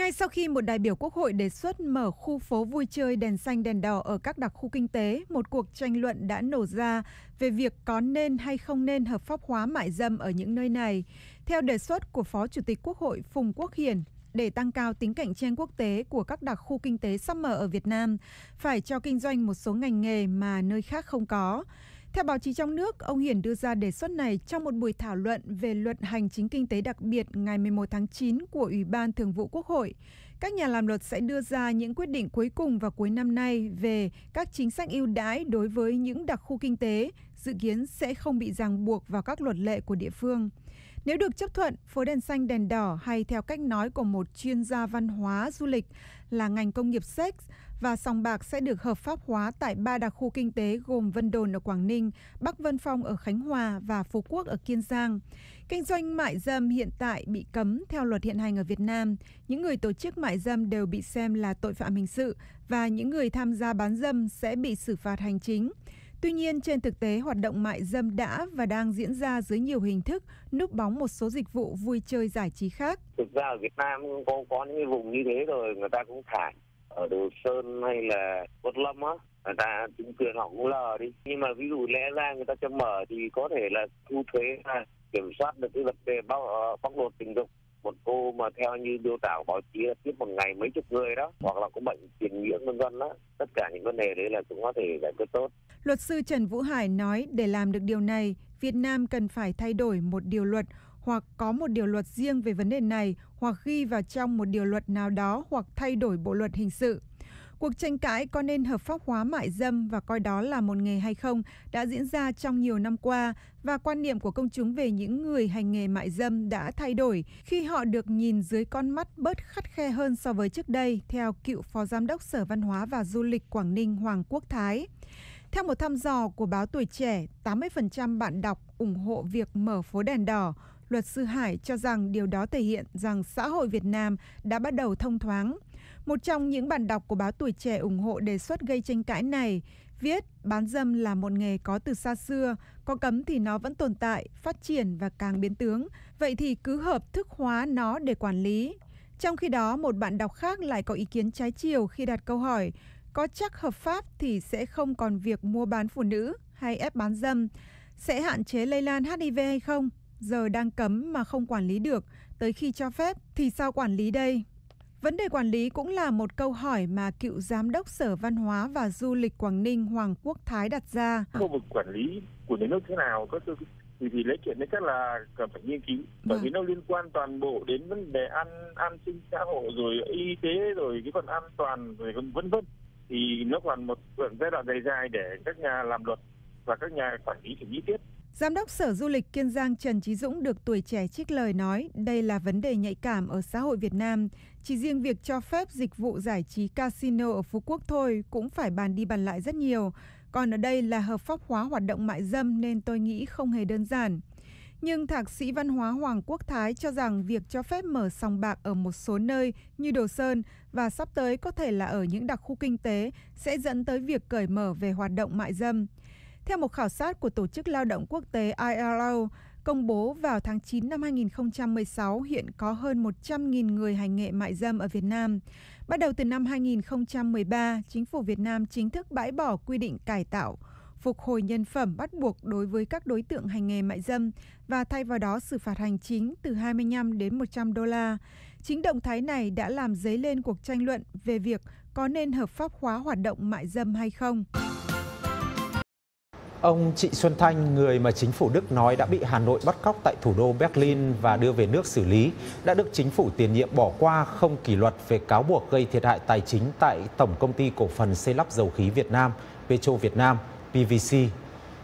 Ngay sau khi một đại biểu Quốc hội đề xuất mở khu phố vui chơi đèn xanh đèn đỏ ở các đặc khu kinh tế, một cuộc tranh luận đã nổ ra về việc có nên hay không nên hợp pháp hóa mại dâm ở những nơi này. Theo đề xuất của Phó Chủ tịch Quốc hội Phùng Quốc Hiển, để tăng cao tính cạnh tranh quốc tế của các đặc khu kinh tế sắp mở ở Việt Nam, phải cho kinh doanh một số ngành nghề mà nơi khác không có. Theo báo chí trong nước, ông Hiển đưa ra đề xuất này trong một buổi thảo luận về luật hành chính kinh tế đặc biệt ngày 11 tháng 9 của Ủy ban Thường vụ Quốc hội. Các nhà làm luật sẽ đưa ra những quyết định cuối cùng vào cuối năm nay về các chính sách ưu đãi đối với những đặc khu kinh tế, dự kiến sẽ không bị ràng buộc vào các luật lệ của địa phương. Nếu được chấp thuận, phố đèn xanh đèn đỏ hay theo cách nói của một chuyên gia văn hóa du lịch là ngành công nghiệp sex và sòng bạc sẽ được hợp pháp hóa tại ba đặc khu kinh tế gồm Vân Đồn ở Quảng Ninh, Bắc Vân Phong ở Khánh Hòa và Phú Quốc ở Kiên Giang. Kinh doanh mại dâm hiện tại bị cấm theo luật hiện hành ở Việt Nam. Những người tổ chức mại dâm đều bị xem là tội phạm hình sự và những người tham gia bán dâm sẽ bị xử phạt hành chính. Tuy nhiên, trên thực tế, hoạt động mại dâm đã và đang diễn ra dưới nhiều hình thức, núp bóng một số dịch vụ vui chơi giải trí khác. Thực ra ở Việt Nam cũng có, có những vùng như thế rồi, người ta cũng thải ở đồ sơn hay là quất lâm á người ta chính quyền họ cũng lờ đi nhưng mà ví dụ lẽ ra người ta cho mở thì có thể là thu thuế là kiểm soát được cái vấn đề bóc ờ, bóc lột tình dục một cô mà theo như miêu tảo báo chí là tiếp một ngày mấy chục người đó hoặc là có bệnh truyền nhiễm vân vân đó tất cả những vấn đề đấy là cũng có thể giải quyết tốt luật sư Trần Vũ Hải nói để làm được điều này Việt Nam cần phải thay đổi một điều luật hoặc có một điều luật riêng về vấn đề này hoặc ghi vào trong một điều luật nào đó hoặc thay đổi bộ luật hình sự. Cuộc tranh cãi có nên hợp pháp hóa mại dâm và coi đó là một nghề hay không đã diễn ra trong nhiều năm qua và quan niệm của công chúng về những người hành nghề mại dâm đã thay đổi khi họ được nhìn dưới con mắt bớt khắt khe hơn so với trước đây, theo cựu Phó Giám đốc Sở Văn hóa và Du lịch Quảng Ninh Hoàng Quốc Thái. Theo một thăm dò của báo Tuổi Trẻ, 80% bạn đọc ủng hộ việc mở phố đèn đỏ, luật sư Hải cho rằng điều đó thể hiện rằng xã hội Việt Nam đã bắt đầu thông thoáng. Một trong những bản đọc của báo Tuổi Trẻ ủng hộ đề xuất gây tranh cãi này, viết bán dâm là một nghề có từ xa xưa, có cấm thì nó vẫn tồn tại, phát triển và càng biến tướng, vậy thì cứ hợp thức hóa nó để quản lý. Trong khi đó, một bạn đọc khác lại có ý kiến trái chiều khi đặt câu hỏi có chắc hợp pháp thì sẽ không còn việc mua bán phụ nữ hay ép bán dâm, sẽ hạn chế lây lan HIV hay không? giờ đang cấm mà không quản lý được, tới khi cho phép thì sao quản lý đây? Vấn đề quản lý cũng là một câu hỏi mà cựu giám đốc Sở Văn hóa và Du lịch Quảng Ninh Hoàng Quốc Thái đặt ra. Khu vực quản lý của nhà nước thế nào có thì thì lấy chuyện đấy chắc là cần phải nghiên cứu bởi vâng. vì nó liên quan toàn bộ đến vấn đề an an sinh xã hội rồi y tế rồi cái phần an toàn rồi vân vân thì nó còn một giai đoạn dài dài để các nhà làm luật và các nhà quản lý phải nghĩ tiếp Giám đốc Sở Du lịch Kiên Giang Trần Trí Dũng được tuổi trẻ trích lời nói đây là vấn đề nhạy cảm ở xã hội Việt Nam. Chỉ riêng việc cho phép dịch vụ giải trí casino ở Phú Quốc thôi cũng phải bàn đi bàn lại rất nhiều. Còn ở đây là hợp pháp hóa hoạt động mại dâm nên tôi nghĩ không hề đơn giản. Nhưng thạc sĩ văn hóa Hoàng Quốc Thái cho rằng việc cho phép mở sòng bạc ở một số nơi như Đồ Sơn và sắp tới có thể là ở những đặc khu kinh tế sẽ dẫn tới việc cởi mở về hoạt động mại dâm. Theo một khảo sát của Tổ chức Lao động Quốc tế ILO, công bố vào tháng 9 năm 2016 hiện có hơn 100.000 người hành nghề mại dâm ở Việt Nam. Bắt đầu từ năm 2013, chính phủ Việt Nam chính thức bãi bỏ quy định cải tạo, phục hồi nhân phẩm bắt buộc đối với các đối tượng hành nghề mại dâm và thay vào đó xử phạt hành chính từ 25 đến 100 đô la. Chính động thái này đã làm dấy lên cuộc tranh luận về việc có nên hợp pháp hóa hoạt động mại dâm hay không. Ông Trịnh Xuân Thanh, người mà chính phủ Đức nói đã bị Hà Nội bắt cóc tại thủ đô Berlin và đưa về nước xử lý, đã được chính phủ tiền nhiệm bỏ qua không kỷ luật về cáo buộc gây thiệt hại tài chính tại Tổng Công ty Cổ phần Xây lắp Dầu khí Việt Nam, Petro Việt Nam, PVC.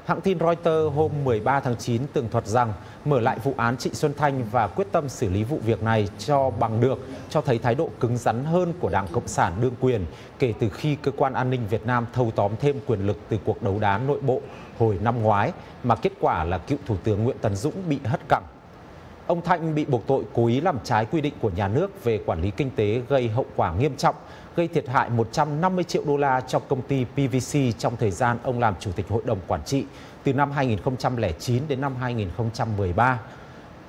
Hãng tin Reuters hôm 13 tháng 9 tường thuật rằng mở lại vụ án Trịnh Xuân Thanh và quyết tâm xử lý vụ việc này cho bằng được, cho thấy thái độ cứng rắn hơn của Đảng Cộng sản đương quyền kể từ khi cơ quan an ninh Việt Nam thâu tóm thêm quyền lực từ cuộc đấu đá nội bộ hồi năm ngoái mà kết quả là cựu Thủ tướng Nguyễn Tấn Dũng bị hất cẳng. Ông Thanh bị buộc tội cố ý làm trái quy định của nhà nước về quản lý kinh tế gây hậu quả nghiêm trọng, gây thiệt hại 150 triệu đô la cho công ty PVC trong thời gian ông làm chủ tịch hội đồng quản trị từ năm 2009 đến năm 2013.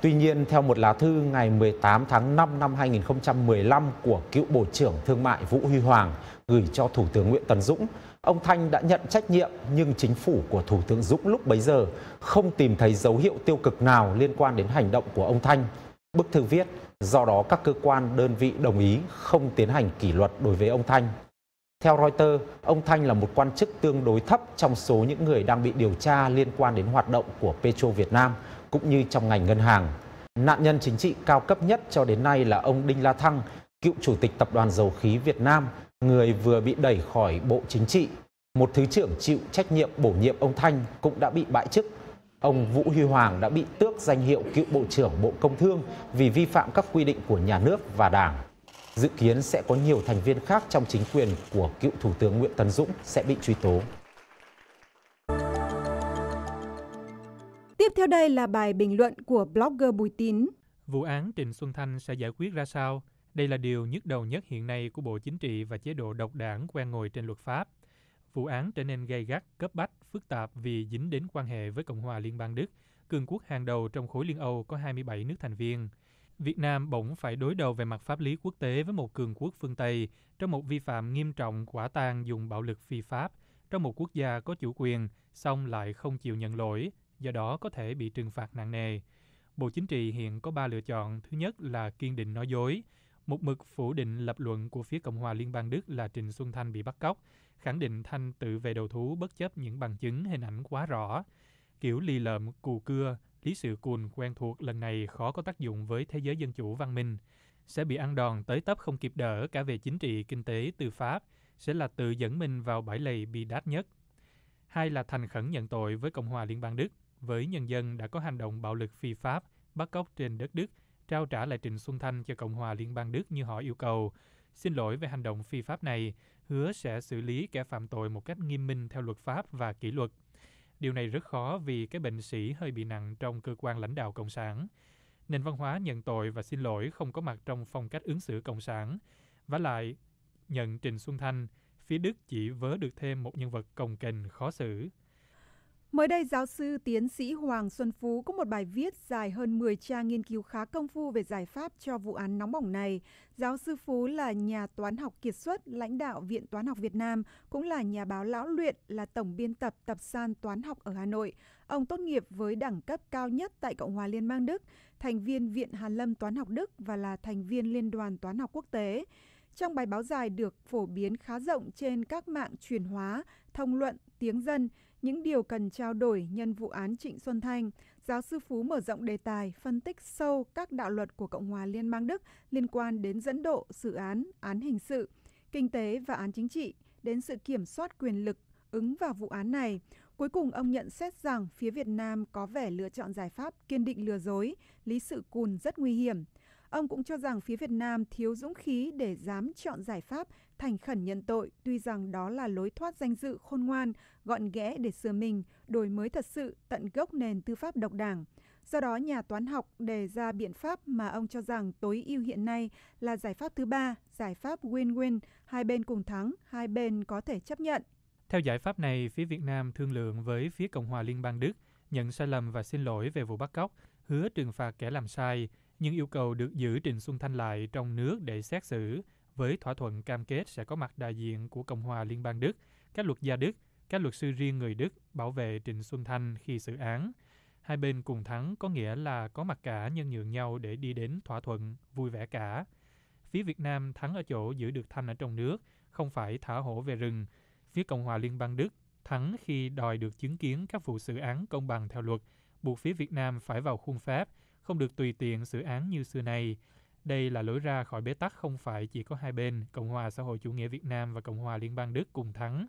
Tuy nhiên, theo một lá thư ngày 18 tháng 5 năm 2015 của cựu Bộ trưởng Thương mại Vũ Huy Hoàng gửi cho Thủ tướng Nguyễn Tấn Dũng, Ông Thanh đã nhận trách nhiệm nhưng chính phủ của Thủ tướng Dũng lúc bấy giờ không tìm thấy dấu hiệu tiêu cực nào liên quan đến hành động của ông Thanh. Bức thư viết, do đó các cơ quan đơn vị đồng ý không tiến hành kỷ luật đối với ông Thanh. Theo Reuters, ông Thanh là một quan chức tương đối thấp trong số những người đang bị điều tra liên quan đến hoạt động của Petro Việt Nam cũng như trong ngành ngân hàng. Nạn nhân chính trị cao cấp nhất cho đến nay là ông Đinh La Thăng, cựu chủ tịch Tập đoàn Dầu khí Việt Nam người vừa bị đẩy khỏi Bộ Chính trị, một thứ trưởng chịu trách nhiệm bổ nhiệm ông Thanh cũng đã bị bãi chức. Ông Vũ Huy Hoàng đã bị tước danh hiệu cựu Bộ trưởng Bộ Công Thương vì vi phạm các quy định của nhà nước và Đảng. Dự kiến sẽ có nhiều thành viên khác trong chính quyền của cựu Thủ tướng Nguyễn Tấn Dũng sẽ bị truy tố. Tiếp theo đây là bài bình luận của blogger Bùi Tín. Vụ án Trịnh Xuân Thanh sẽ giải quyết ra sao? đây là điều nhức đầu nhất hiện nay của bộ chính trị và chế độ độc đảng quen ngồi trên luật pháp vụ án trở nên gay gắt cấp bách phức tạp vì dính đến quan hệ với cộng hòa liên bang đức cường quốc hàng đầu trong khối liên âu có 27 nước thành viên Việt Nam bỗng phải đối đầu về mặt pháp lý quốc tế với một cường quốc phương Tây trong một vi phạm nghiêm trọng quả tang dùng bạo lực phi pháp trong một quốc gia có chủ quyền, song lại không chịu nhận lỗi, do đó có thể bị trừng phạt nặng nề. Bộ Chính trị hiện có ba lựa chọn. Thứ nhất là kiên định nói dối một mực phủ định lập luận của phía Cộng hòa Liên bang Đức là Trịnh Xuân Thanh bị bắt cóc, khẳng định Thanh tự về đầu thú bất chấp những bằng chứng hình ảnh quá rõ. Kiểu lì lợm, cù cưa, lý sự cùn quen thuộc lần này khó có tác dụng với thế giới dân chủ văn minh. Sẽ bị ăn đòn tới tấp không kịp đỡ cả về chính trị, kinh tế, tư pháp, sẽ là tự dẫn mình vào bãi lầy bị đát nhất. Hai là thành khẩn nhận tội với Cộng hòa Liên bang Đức, với nhân dân đã có hành động bạo lực phi pháp, bắt cóc trên đất Đức, trao trả lại Trịnh Xuân Thanh cho Cộng hòa Liên bang Đức như họ yêu cầu, xin lỗi về hành động phi pháp này, hứa sẽ xử lý kẻ phạm tội một cách nghiêm minh theo luật pháp và kỷ luật. Điều này rất khó vì cái bệnh sĩ hơi bị nặng trong cơ quan lãnh đạo Cộng sản. Nền văn hóa nhận tội và xin lỗi không có mặt trong phong cách ứng xử Cộng sản. Và lại, nhận Trịnh Xuân Thanh, phía Đức chỉ vớ được thêm một nhân vật cồng kềnh khó xử. Mới đây, giáo sư tiến sĩ Hoàng Xuân Phú có một bài viết dài hơn 10 trang nghiên cứu khá công phu về giải pháp cho vụ án nóng bỏng này. Giáo sư Phú là nhà toán học kiệt xuất, lãnh đạo Viện Toán học Việt Nam, cũng là nhà báo lão luyện, là tổng biên tập tập san toán học ở Hà Nội. Ông tốt nghiệp với đẳng cấp cao nhất tại Cộng hòa Liên bang Đức, thành viên Viện Hàn Lâm Toán học Đức và là thành viên Liên đoàn Toán học Quốc tế. Trong bài báo dài được phổ biến khá rộng trên các mạng truyền hóa, thông luận, tiếng dân – những điều cần trao đổi nhân vụ án Trịnh Xuân Thanh, giáo sư Phú mở rộng đề tài, phân tích sâu các đạo luật của Cộng hòa Liên bang Đức liên quan đến dẫn độ, xử án, án hình sự, kinh tế và án chính trị, đến sự kiểm soát quyền lực ứng vào vụ án này. Cuối cùng, ông nhận xét rằng phía Việt Nam có vẻ lựa chọn giải pháp kiên định lừa dối, lý sự cùn rất nguy hiểm – Ông cũng cho rằng phía Việt Nam thiếu dũng khí để dám chọn giải pháp thành khẩn nhận tội, tuy rằng đó là lối thoát danh dự khôn ngoan, gọn ghẽ để sửa mình, đổi mới thật sự tận gốc nền tư pháp độc đảng. Do đó, nhà toán học đề ra biện pháp mà ông cho rằng tối ưu hiện nay là giải pháp thứ ba, giải pháp win-win, hai bên cùng thắng, hai bên có thể chấp nhận. Theo giải pháp này, phía Việt Nam thương lượng với phía Cộng hòa Liên bang Đức, nhận sai lầm và xin lỗi về vụ bắt cóc, hứa trừng phạt kẻ làm sai, nhưng yêu cầu được giữ Trịnh Xuân Thanh lại trong nước để xét xử với thỏa thuận cam kết sẽ có mặt đại diện của Cộng hòa Liên bang Đức, các luật gia Đức, các luật sư riêng người Đức bảo vệ Trịnh Xuân Thanh khi xử án. Hai bên cùng thắng có nghĩa là có mặt cả nhân nhượng nhau để đi đến thỏa thuận, vui vẻ cả. Phía Việt Nam thắng ở chỗ giữ được Thanh ở trong nước, không phải thả hổ về rừng. Phía Cộng hòa Liên bang Đức thắng khi đòi được chứng kiến các vụ xử án công bằng theo luật, buộc phía Việt Nam phải vào khuôn pháp không được tùy tiện xử án như xưa nay. Đây là lối ra khỏi bế tắc không phải chỉ có hai bên, Cộng hòa xã hội chủ nghĩa Việt Nam và Cộng hòa Liên bang Đức cùng thắng,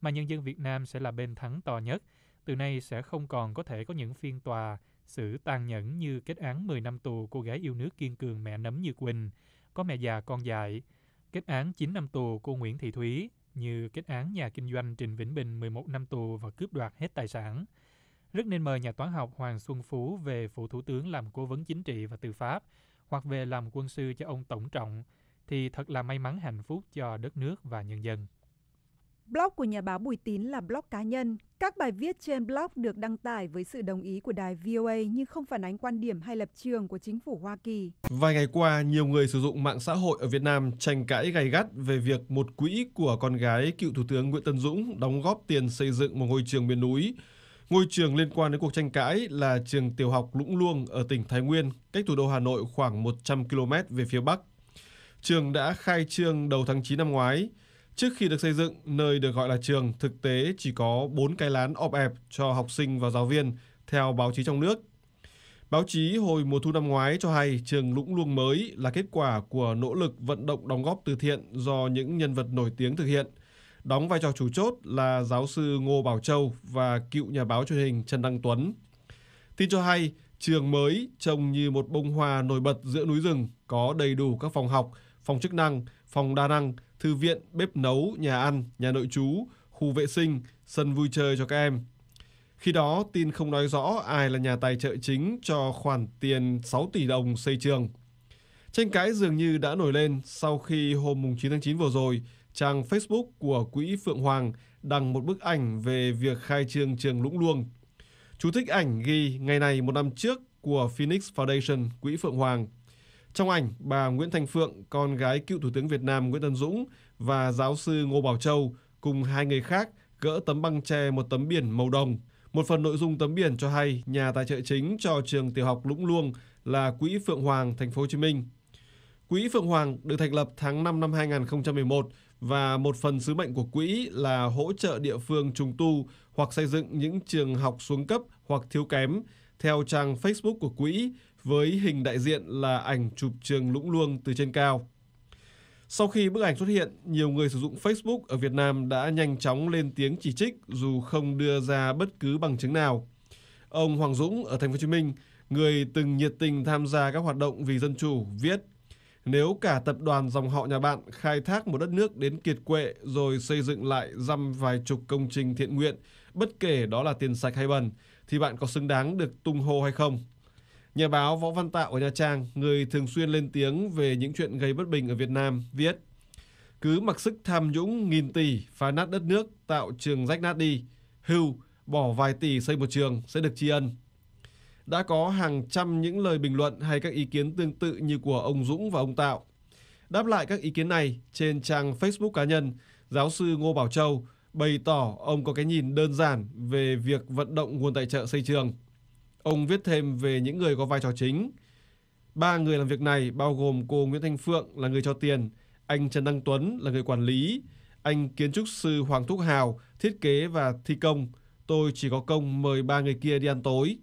mà nhân dân Việt Nam sẽ là bên thắng to nhất. Từ nay sẽ không còn có thể có những phiên tòa xử tàn nhẫn như kết án 10 năm tù cô gái yêu nước kiên cường mẹ nấm như Quỳnh, có mẹ già con dại, kết án 9 năm tù cô Nguyễn Thị Thúy, như kết án nhà kinh doanh Trịnh Vĩnh Bình 11 năm tù và cướp đoạt hết tài sản rất nên mời nhà toán học Hoàng Xuân Phú về phủ thủ tướng làm cố vấn chính trị và tư pháp, hoặc về làm quân sư cho ông Tổng Trọng, thì thật là may mắn hạnh phúc cho đất nước và nhân dân. Blog của nhà báo Bùi Tín là blog cá nhân. Các bài viết trên blog được đăng tải với sự đồng ý của đài VOA nhưng không phản ánh quan điểm hay lập trường của chính phủ Hoa Kỳ. Vài ngày qua, nhiều người sử dụng mạng xã hội ở Việt Nam tranh cãi gay gắt về việc một quỹ của con gái cựu Thủ tướng Nguyễn Tân Dũng đóng góp tiền xây dựng một ngôi trường miền núi Ngôi trường liên quan đến cuộc tranh cãi là trường tiểu học Lũng Luông ở tỉnh Thái Nguyên, cách thủ đô Hà Nội khoảng 100 km về phía Bắc. Trường đã khai trương đầu tháng 9 năm ngoái. Trước khi được xây dựng, nơi được gọi là trường thực tế chỉ có 4 cái lán ọp ẹp cho học sinh và giáo viên, theo báo chí trong nước. Báo chí hồi mùa thu năm ngoái cho hay trường Lũng Luông mới là kết quả của nỗ lực vận động đóng góp từ thiện do những nhân vật nổi tiếng thực hiện – Đóng vai trò chủ chốt là giáo sư Ngô Bảo Châu và cựu nhà báo truyền hình Trần Đăng Tuấn. Tin cho hay, trường mới trông như một bông hoa nổi bật giữa núi rừng, có đầy đủ các phòng học, phòng chức năng, phòng đa năng, thư viện, bếp nấu, nhà ăn, nhà nội trú, khu vệ sinh, sân vui chơi cho các em. Khi đó, tin không nói rõ ai là nhà tài trợ chính cho khoản tiền 6 tỷ đồng xây trường. Tranh cãi dường như đã nổi lên sau khi hôm 9 tháng 9 vừa rồi, trang Facebook của Quỹ Phượng Hoàng đăng một bức ảnh về việc khai trương trường Lũng Luông. Chú thích ảnh ghi ngày này một năm trước của Phoenix Foundation, Quỹ Phượng Hoàng. Trong ảnh, bà Nguyễn Thanh Phượng, con gái cựu Thủ tướng Việt Nam Nguyễn Tân Dũng và giáo sư Ngô Bảo Châu cùng hai người khác gỡ tấm băng tre một tấm biển màu đồng. Một phần nội dung tấm biển cho hay nhà tài trợ chính cho trường tiểu học Lũng Luông là Quỹ Phượng Hoàng Thành phố Hồ Chí Minh. Quỹ Phượng Hoàng được thành lập tháng 5 năm 2011 và một phần sứ mệnh của quỹ là hỗ trợ địa phương trùng tu hoặc xây dựng những trường học xuống cấp hoặc thiếu kém. Theo trang Facebook của quỹ, với hình đại diện là ảnh chụp trường Lũng Luông từ trên cao. Sau khi bức ảnh xuất hiện, nhiều người sử dụng Facebook ở Việt Nam đã nhanh chóng lên tiếng chỉ trích dù không đưa ra bất cứ bằng chứng nào. Ông Hoàng Dũng ở thành phố Hồ Chí Minh, người từng nhiệt tình tham gia các hoạt động vì dân chủ, viết nếu cả tập đoàn dòng họ nhà bạn khai thác một đất nước đến kiệt quệ rồi xây dựng lại dăm vài chục công trình thiện nguyện, bất kể đó là tiền sạch hay bẩn, thì bạn có xứng đáng được tung hô hay không? Nhà báo Võ Văn Tạo ở Nha Trang, người thường xuyên lên tiếng về những chuyện gây bất bình ở Việt Nam, viết Cứ mặc sức tham nhũng nghìn tỷ, phá nát đất nước, tạo trường rách nát đi. Hưu, bỏ vài tỷ xây một trường sẽ được tri ân đã có hàng trăm những lời bình luận hay các ý kiến tương tự như của ông Dũng và ông Tạo. Đáp lại các ý kiến này, trên trang Facebook cá nhân, giáo sư Ngô Bảo Châu bày tỏ ông có cái nhìn đơn giản về việc vận động nguồn tài trợ xây trường. Ông viết thêm về những người có vai trò chính. Ba người làm việc này bao gồm cô Nguyễn Thanh Phượng là người cho tiền, anh Trần Đăng Tuấn là người quản lý, anh kiến trúc sư Hoàng Thúc Hào thiết kế và thi công. Tôi chỉ có công mời ba người kia đi ăn tối.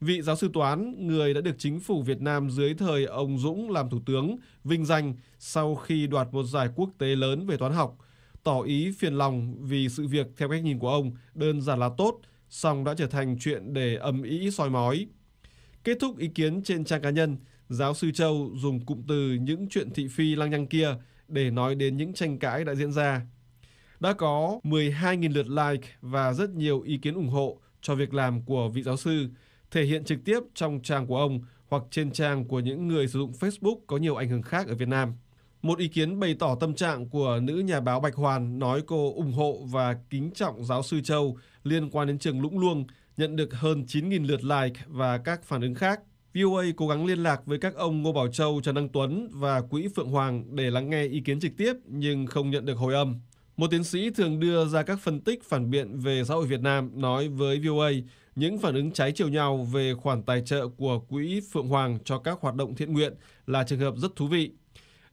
Vị giáo sư toán, người đã được chính phủ Việt Nam dưới thời ông Dũng làm thủ tướng, vinh danh sau khi đoạt một giải quốc tế lớn về toán học, tỏ ý phiền lòng vì sự việc theo cách nhìn của ông đơn giản là tốt, song đã trở thành chuyện để âm ý soi mói. Kết thúc ý kiến trên trang cá nhân, giáo sư Châu dùng cụm từ những chuyện thị phi lăng nhăng kia để nói đến những tranh cãi đã diễn ra. Đã có 12.000 lượt like và rất nhiều ý kiến ủng hộ cho việc làm của vị giáo sư, thể hiện trực tiếp trong trang của ông hoặc trên trang của những người sử dụng Facebook có nhiều ảnh hưởng khác ở Việt Nam. Một ý kiến bày tỏ tâm trạng của nữ nhà báo Bạch Hoàn nói cô ủng hộ và kính trọng giáo sư Châu liên quan đến trường Lũng Luông nhận được hơn 9.000 lượt like và các phản ứng khác. VOA cố gắng liên lạc với các ông Ngô Bảo Châu, Trần Đăng Tuấn và Quỹ Phượng Hoàng để lắng nghe ý kiến trực tiếp nhưng không nhận được hồi âm. Một tiến sĩ thường đưa ra các phân tích phản biện về xã hội Việt Nam nói với VOA những phản ứng trái chiều nhau về khoản tài trợ của Quỹ Phượng Hoàng cho các hoạt động thiện nguyện là trường hợp rất thú vị.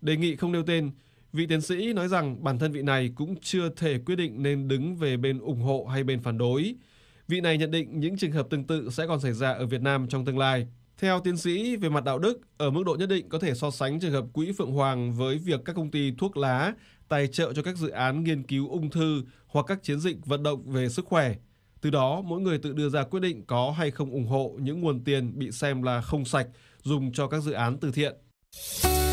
Đề nghị không nêu tên, vị tiến sĩ nói rằng bản thân vị này cũng chưa thể quyết định nên đứng về bên ủng hộ hay bên phản đối. Vị này nhận định những trường hợp tương tự sẽ còn xảy ra ở Việt Nam trong tương lai. Theo tiến sĩ, về mặt đạo đức, ở mức độ nhất định có thể so sánh trường hợp quỹ Phượng Hoàng với việc các công ty thuốc lá tài trợ cho các dự án nghiên cứu ung thư hoặc các chiến dịch vận động về sức khỏe. Từ đó, mỗi người tự đưa ra quyết định có hay không ủng hộ những nguồn tiền bị xem là không sạch dùng cho các dự án từ thiện.